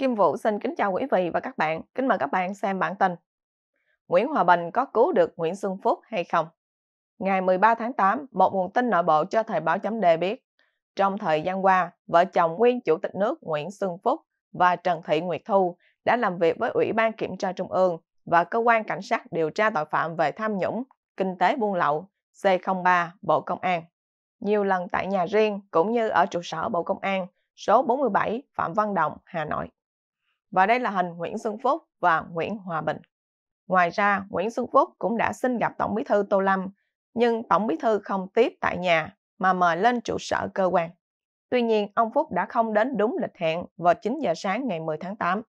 Kim Vũ xin kính chào quý vị và các bạn. Kính mời các bạn xem bản tin. Nguyễn Hòa Bình có cứu được Nguyễn Xuân Phúc hay không? Ngày 13 tháng 8, một nguồn tin nội bộ cho thời báo chấm đề biết, trong thời gian qua, vợ chồng nguyên Chủ tịch nước Nguyễn Xuân Phúc và Trần Thị Nguyệt Thu đã làm việc với Ủy ban Kiểm tra Trung ương và Cơ quan Cảnh sát điều tra tội phạm về tham nhũng, kinh tế buôn lậu C03 Bộ Công an. Nhiều lần tại nhà riêng cũng như ở trụ sở Bộ Công an số 47 Phạm Văn Đồng, Hà Nội và đây là hình Nguyễn Xuân Phúc và Nguyễn Hòa Bình. Ngoài ra, Nguyễn Xuân Phúc cũng đã xin gặp Tổng bí thư Tô Lâm, nhưng Tổng bí thư không tiếp tại nhà mà mời lên trụ sở cơ quan. Tuy nhiên, ông Phúc đã không đến đúng lịch hẹn vào 9 giờ sáng ngày 10 tháng 8.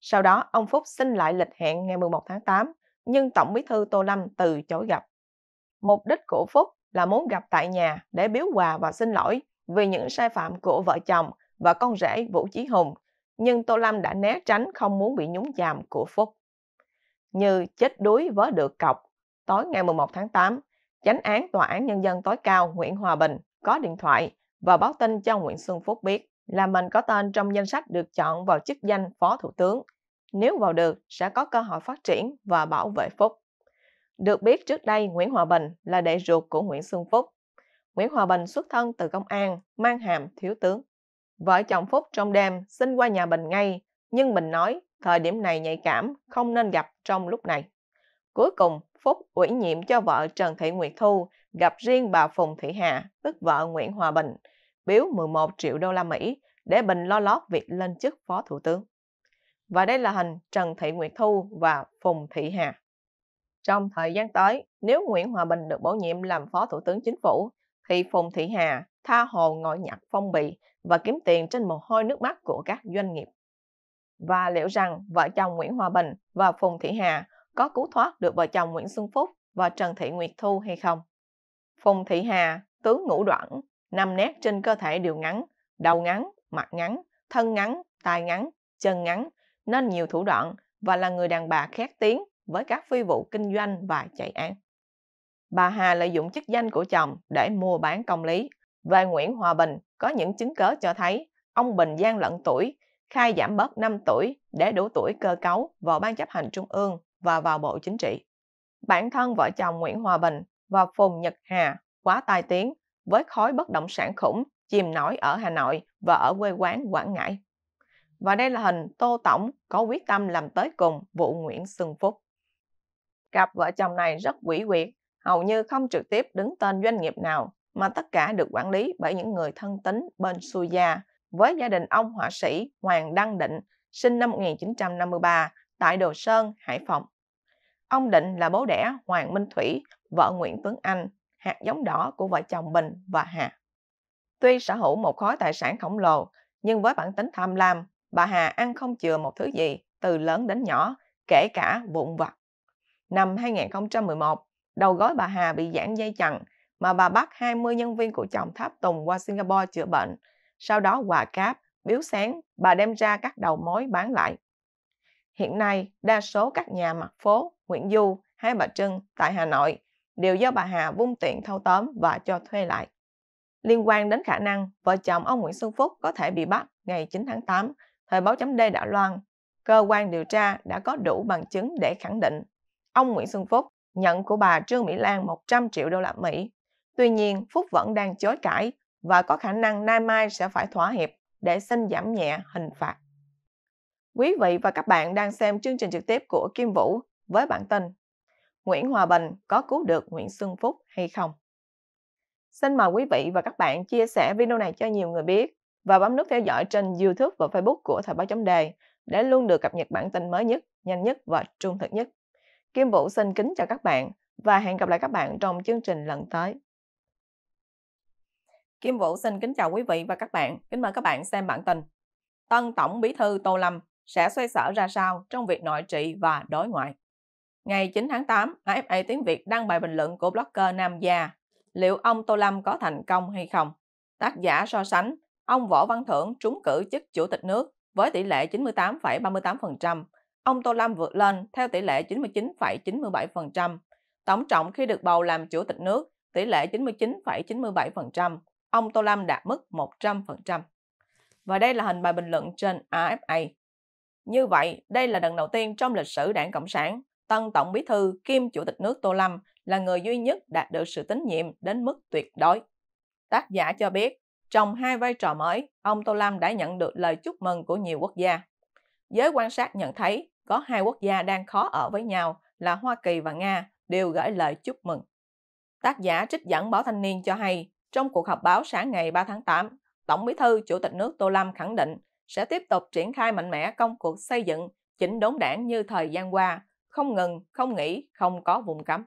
Sau đó, ông Phúc xin lại lịch hẹn ngày 11 tháng 8, nhưng Tổng bí thư Tô Lâm từ chối gặp. Mục đích của Phúc là muốn gặp tại nhà để biếu quà và xin lỗi vì những sai phạm của vợ chồng và con rể Vũ Chí Hùng nhưng Tô Lâm đã né tránh không muốn bị nhúng chàm của Phúc. Như chết đuối vớ được cọc, tối ngày 11 tháng 8, chánh án Tòa án Nhân dân tối cao Nguyễn Hòa Bình có điện thoại và báo tin cho Nguyễn Xuân Phúc biết là mình có tên trong danh sách được chọn vào chức danh Phó Thủ tướng. Nếu vào được, sẽ có cơ hội phát triển và bảo vệ Phúc. Được biết trước đây Nguyễn Hòa Bình là đệ ruột của Nguyễn Xuân Phúc. Nguyễn Hòa Bình xuất thân từ công an, mang hàm thiếu tướng. Vợ chồng Phúc trong đêm xin qua nhà Bình ngay, nhưng Bình nói thời điểm này nhạy cảm, không nên gặp trong lúc này. Cuối cùng, Phúc ủy nhiệm cho vợ Trần Thị Nguyệt Thu gặp riêng bà Phùng Thị Hà, tức vợ Nguyễn Hòa Bình, biếu 11 triệu đô la Mỹ để Bình lo lót việc lên chức phó thủ tướng. Và đây là hình Trần Thị Nguyệt Thu và Phùng Thị Hà. Trong thời gian tới, nếu Nguyễn Hòa Bình được bổ nhiệm làm phó thủ tướng chính phủ, thì Phùng Thị Hà tha hồ ngồi nhặt phong bì và kiếm tiền trên mồ hôi nước mắt của các doanh nghiệp. Và liệu rằng vợ chồng Nguyễn Hòa Bình và Phùng Thị Hà có cứu thoát được vợ chồng Nguyễn Xuân Phúc và Trần Thị Nguyệt Thu hay không? Phùng Thị Hà, tướng ngũ đoạn, nằm nét trên cơ thể đều ngắn, đầu ngắn, mặt ngắn, thân ngắn, tai ngắn, chân ngắn, nên nhiều thủ đoạn và là người đàn bà khét tiếng với các phi vụ kinh doanh và chạy án. Bà Hà lợi dụng chức danh của chồng để mua bán công lý về Nguyễn Hòa Bình, có những chứng cớ cho thấy ông Bình gian lận tuổi, khai giảm bớt 5 tuổi để đủ tuổi cơ cấu vào Ban chấp hành Trung ương và vào Bộ Chính trị. Bản thân vợ chồng Nguyễn Hòa Bình và Phùng Nhật Hà quá tai tiếng với khối bất động sản khủng chìm nổi ở Hà Nội và ở quê quán Quảng Ngãi. Và đây là hình Tô Tổng có quyết tâm làm tới cùng vụ Nguyễn Xuân Phúc. Cặp vợ chồng này rất quỷ quyệt, hầu như không trực tiếp đứng tên doanh nghiệp nào mà tất cả được quản lý bởi những người thân tín bên Suya với gia đình ông họa sĩ Hoàng Đăng Định, sinh năm 1953 tại Đồ Sơn, Hải Phòng. Ông Định là bố đẻ Hoàng Minh Thủy, vợ Nguyễn Tuấn Anh, hạt giống đỏ của vợ chồng Bình và Hà. Tuy sở hữu một khối tài sản khổng lồ, nhưng với bản tính tham lam, bà Hà ăn không chừa một thứ gì từ lớn đến nhỏ, kể cả vụn vặt. Năm 2011, đầu gối bà Hà bị giãn dây chằng mà bà bắt 20 nhân viên của chồng tháp tùng qua Singapore chữa bệnh. Sau đó quà cáp, biếu sáng, bà đem ra các đầu mối bán lại. Hiện nay, đa số các nhà mặt phố, Nguyễn Du, Hai Bà Trưng tại Hà Nội đều do bà Hà vung tiện thâu tóm và cho thuê lại. Liên quan đến khả năng vợ chồng ông Nguyễn Xuân Phúc có thể bị bắt ngày 9 tháng 8, thời báo chấm D đã loan, cơ quan điều tra đã có đủ bằng chứng để khẳng định ông Nguyễn Xuân Phúc nhận của bà Trương Mỹ Lan 100 triệu đô la Mỹ Tuy nhiên, Phúc vẫn đang chối cãi và có khả năng Nay Mai sẽ phải thỏa hiệp để xin giảm nhẹ hình phạt. Quý vị và các bạn đang xem chương trình trực tiếp của Kim Vũ với bản tin Nguyễn Hòa Bình có cứu được Nguyễn Xuân Phúc hay không? Xin mời quý vị và các bạn chia sẻ video này cho nhiều người biết và bấm nút theo dõi trên YouTube và Facebook của Thời báo chấm đề để luôn được cập nhật bản tin mới nhất, nhanh nhất và trung thực nhất. Kim Vũ xin kính chào các bạn và hẹn gặp lại các bạn trong chương trình lần tới. Kim Vũ xin kính chào quý vị và các bạn. Kính mời các bạn xem bản tin. Tân Tổng Bí thư Tô Lâm sẽ xoay sở ra sao trong việc nội trị và đối ngoại? Ngày 9 tháng 8, AFA Tiếng Việt đăng bài bình luận của blogger Nam Gia liệu ông Tô Lâm có thành công hay không? Tác giả so sánh ông Võ Văn Thưởng trúng cử chức Chủ tịch nước với tỷ lệ 98,38%, ông Tô Lâm vượt lên theo tỷ lệ 99,97%. Tổng trọng khi được bầu làm Chủ tịch nước tỷ lệ 99,97% ông Tô Lâm đạt mức 100%. Và đây là hình bài bình luận trên AFA. Như vậy, đây là lần đầu tiên trong lịch sử đảng Cộng sản, tân Tổng Bí Thư kiêm Chủ tịch nước Tô Lâm là người duy nhất đạt được sự tín nhiệm đến mức tuyệt đối. Tác giả cho biết, trong hai vai trò mới, ông Tô Lâm đã nhận được lời chúc mừng của nhiều quốc gia. Giới quan sát nhận thấy có hai quốc gia đang khó ở với nhau là Hoa Kỳ và Nga đều gửi lời chúc mừng. Tác giả trích dẫn báo thanh niên cho hay trong cuộc họp báo sáng ngày 3 tháng 8, Tổng Bí thư Chủ tịch nước Tô Lâm khẳng định sẽ tiếp tục triển khai mạnh mẽ công cuộc xây dựng, chỉnh đốn đảng như thời gian qua, không ngừng, không nghỉ, không có vùng cấm.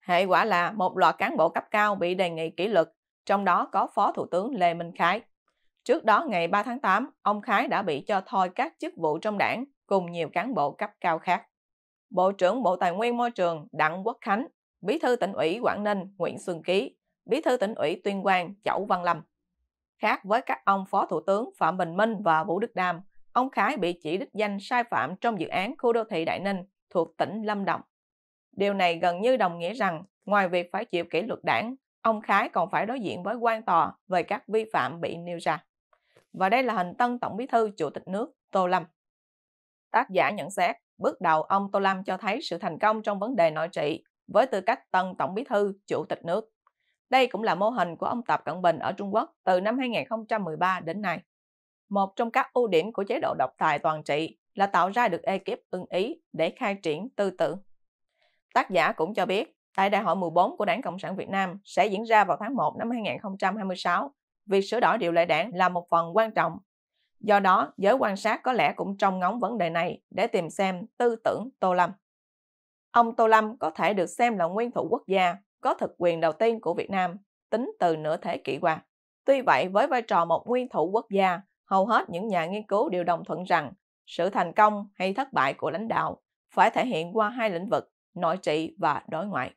Hệ quả là một loạt cán bộ cấp cao bị đề nghị kỷ luật, trong đó có Phó Thủ tướng Lê Minh Khái. Trước đó ngày 3 tháng 8, ông Khái đã bị cho thôi các chức vụ trong đảng cùng nhiều cán bộ cấp cao khác. Bộ trưởng Bộ Tài nguyên Môi trường Đặng Quốc Khánh, Bí thư tỉnh ủy Quảng Ninh Nguyễn Xuân Ký Bí thư tỉnh ủy Tuyên Quang Chẩu Văn Lâm. Khác với các ông Phó Thủ tướng Phạm Bình Minh và Vũ Đức Đam, ông khái bị chỉ đích danh sai phạm trong dự án khu đô thị Đại Ninh thuộc tỉnh Lâm Đồng. Điều này gần như đồng nghĩa rằng, ngoài việc phải chịu kỷ luật đảng, ông khái còn phải đối diện với quan tòa về các vi phạm bị nêu ra. Và đây là hình tân Tổng bí thư Chủ tịch nước Tô Lâm. Tác giả nhận xét, bước đầu ông Tô Lâm cho thấy sự thành công trong vấn đề nội trị với tư cách tân Tổng bí thư Chủ tịch nước. Đây cũng là mô hình của ông Tập Cận Bình ở Trung Quốc từ năm 2013 đến nay. Một trong các ưu điểm của chế độ độc tài toàn trị là tạo ra được ekip ưng ý để khai triển tư tưởng. Tác giả cũng cho biết, tại Đại hội 14 của Đảng Cộng sản Việt Nam sẽ diễn ra vào tháng 1 năm 2026, việc sửa đổi điều lệ đảng là một phần quan trọng. Do đó, giới quan sát có lẽ cũng trông ngóng vấn đề này để tìm xem tư tưởng Tô Lâm. Ông Tô Lâm có thể được xem là nguyên thủ quốc gia có thực quyền đầu tiên của Việt Nam tính từ nửa thế kỷ qua. Tuy vậy, với vai trò một nguyên thủ quốc gia, hầu hết những nhà nghiên cứu đều đồng thuận rằng sự thành công hay thất bại của lãnh đạo phải thể hiện qua hai lĩnh vực nội trị và đối ngoại.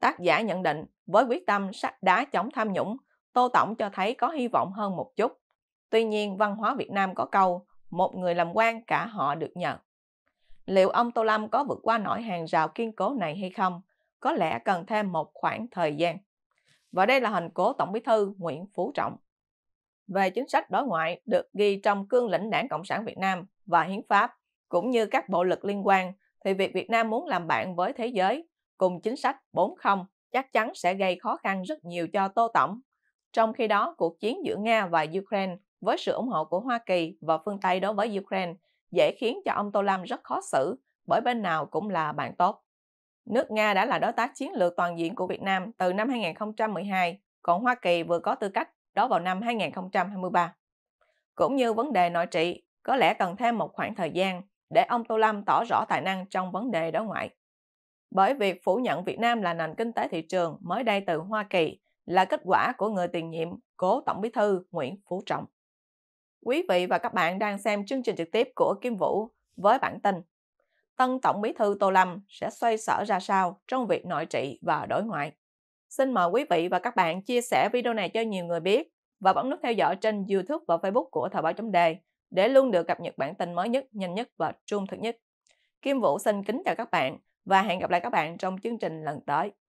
Tác giả nhận định, với quyết tâm sắt đá chống tham nhũng, Tô Tổng cho thấy có hy vọng hơn một chút. Tuy nhiên, văn hóa Việt Nam có câu, một người làm quan cả họ được nhờ. Liệu ông Tô Lâm có vượt qua nổi hàng rào kiên cố này hay không có lẽ cần thêm một khoảng thời gian. Và đây là hình cố Tổng Bí thư Nguyễn Phú Trọng. Về chính sách đối ngoại được ghi trong cương lĩnh Đảng Cộng sản Việt Nam và hiến pháp cũng như các bộ lực liên quan thì việc Việt Nam muốn làm bạn với thế giới cùng chính sách 4.0 chắc chắn sẽ gây khó khăn rất nhiều cho Tô Tổng. Trong khi đó, cuộc chiến giữa Nga và Ukraine với sự ủng hộ của Hoa Kỳ và phương Tây đối với Ukraine dễ khiến cho ông Tô Lâm rất khó xử bởi bên nào cũng là bạn tốt. Nước Nga đã là đối tác chiến lược toàn diện của Việt Nam từ năm 2012, còn Hoa Kỳ vừa có tư cách đó vào năm 2023. Cũng như vấn đề nội trị, có lẽ cần thêm một khoảng thời gian để ông Tô Lâm tỏ rõ tài năng trong vấn đề đối ngoại. Bởi việc phủ nhận Việt Nam là nền kinh tế thị trường mới đây từ Hoa Kỳ là kết quả của người tiền nhiệm cố Tổng Bí thư Nguyễn Phú Trọng. Quý vị và các bạn đang xem chương trình trực tiếp của Kim Vũ với bản tin tân Tổng bí thư Tô Lâm sẽ xoay sở ra sao trong việc nội trị và đối ngoại. Xin mời quý vị và các bạn chia sẻ video này cho nhiều người biết và bấm nút theo dõi trên YouTube và Facebook của Thời báo chấm đề để luôn được cập nhật bản tin mới nhất, nhanh nhất và trung thực nhất. Kim Vũ xin kính chào các bạn và hẹn gặp lại các bạn trong chương trình lần tới.